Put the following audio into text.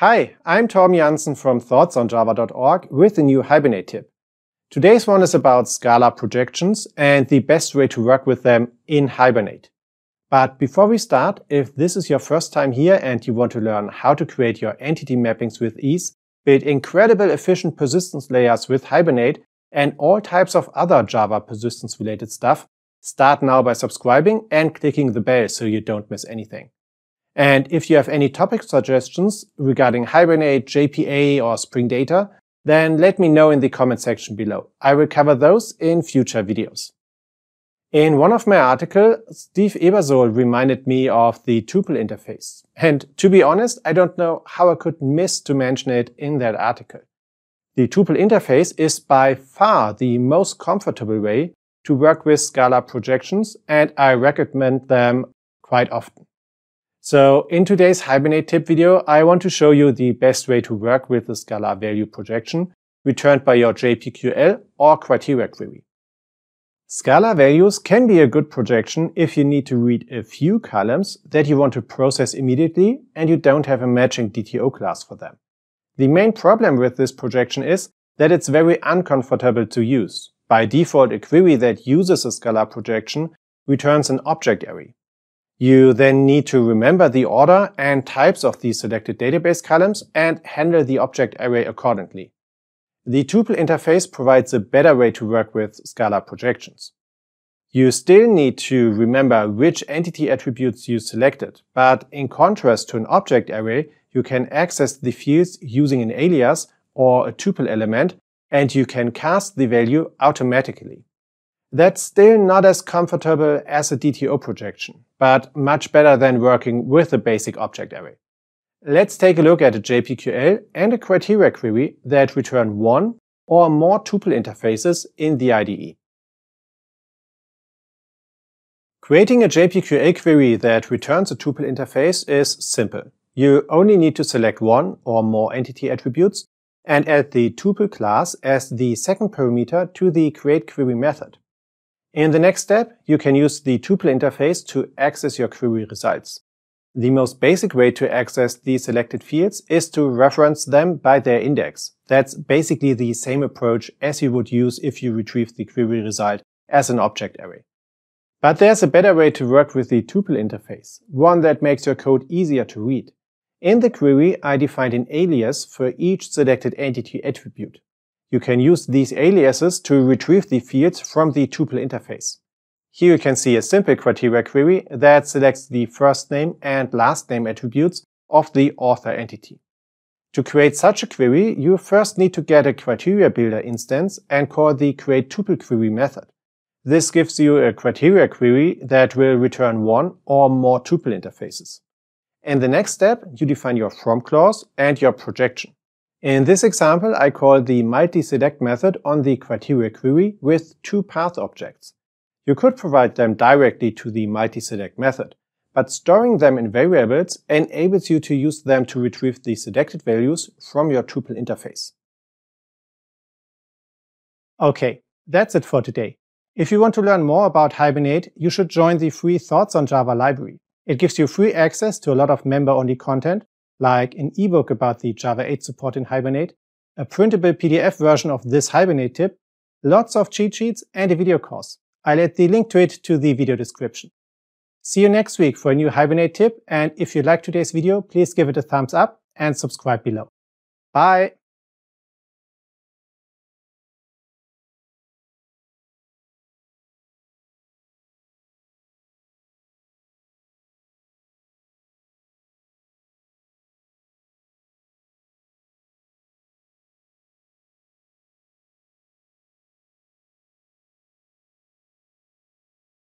Hi, I'm Tom Janssen from thoughtsonjava.org with a new Hibernate tip. Today's one is about Scala projections and the best way to work with them in Hibernate. But before we start, if this is your first time here and you want to learn how to create your entity mappings with ease, build incredible efficient persistence layers with Hibernate, and all types of other Java persistence related stuff, start now by subscribing and clicking the bell so you don't miss anything. And if you have any topic suggestions regarding Hibernate, JPA, or Spring Data, then let me know in the comment section below. I will cover those in future videos. In one of my articles, Steve Ebersol reminded me of the tuple interface. And to be honest, I don't know how I could miss to mention it in that article. The tuple interface is by far the most comfortable way to work with Scala projections, and I recommend them quite often. So in today's Hibernate tip video, I want to show you the best way to work with the scalar value projection returned by your JPQL or criteria query. Scalar values can be a good projection if you need to read a few columns that you want to process immediately and you don't have a matching DTO class for them. The main problem with this projection is that it's very uncomfortable to use. By default, a query that uses a scalar projection returns an object array. You then need to remember the order and types of the selected database columns and handle the object array accordingly. The tuple interface provides a better way to work with scalar projections. You still need to remember which entity attributes you selected, but in contrast to an object array, you can access the fields using an alias or a tuple element, and you can cast the value automatically. That's still not as comfortable as a DTO projection, but much better than working with a basic object array. Let's take a look at a JPQL and a criteria query that return one or more tuple interfaces in the IDE. Creating a JPQL query that returns a tuple interface is simple. You only need to select one or more entity attributes and add the tuple class as the second parameter to the createQuery method. In the next step, you can use the tuple interface to access your query results. The most basic way to access the selected fields is to reference them by their index. That's basically the same approach as you would use if you retrieve the query result as an object array. But there's a better way to work with the tuple interface, one that makes your code easier to read. In the query, I defined an alias for each selected entity attribute you can use these aliases to retrieve the fields from the tuple interface. Here you can see a simple criteria query that selects the first name and last name attributes of the author entity. To create such a query, you first need to get a criteria builder instance and call the createTupleQuery method. This gives you a criteria query that will return one or more tuple interfaces. In the next step, you define your from clause and your projection. In this example, I call the multi-select method on the criteria query with two path objects. You could provide them directly to the multi-select method, but storing them in variables enables you to use them to retrieve the selected values from your tuple interface. Okay, that's it for today. If you want to learn more about Hibernate, you should join the free Thoughts on Java library. It gives you free access to a lot of member-only content, like an ebook about the Java 8 support in Hibernate, a printable PDF version of this Hibernate tip, lots of cheat sheets, and a video course. I'll add the link to it to the video description. See you next week for a new Hibernate tip, and if you like today's video, please give it a thumbs up and subscribe below. Bye!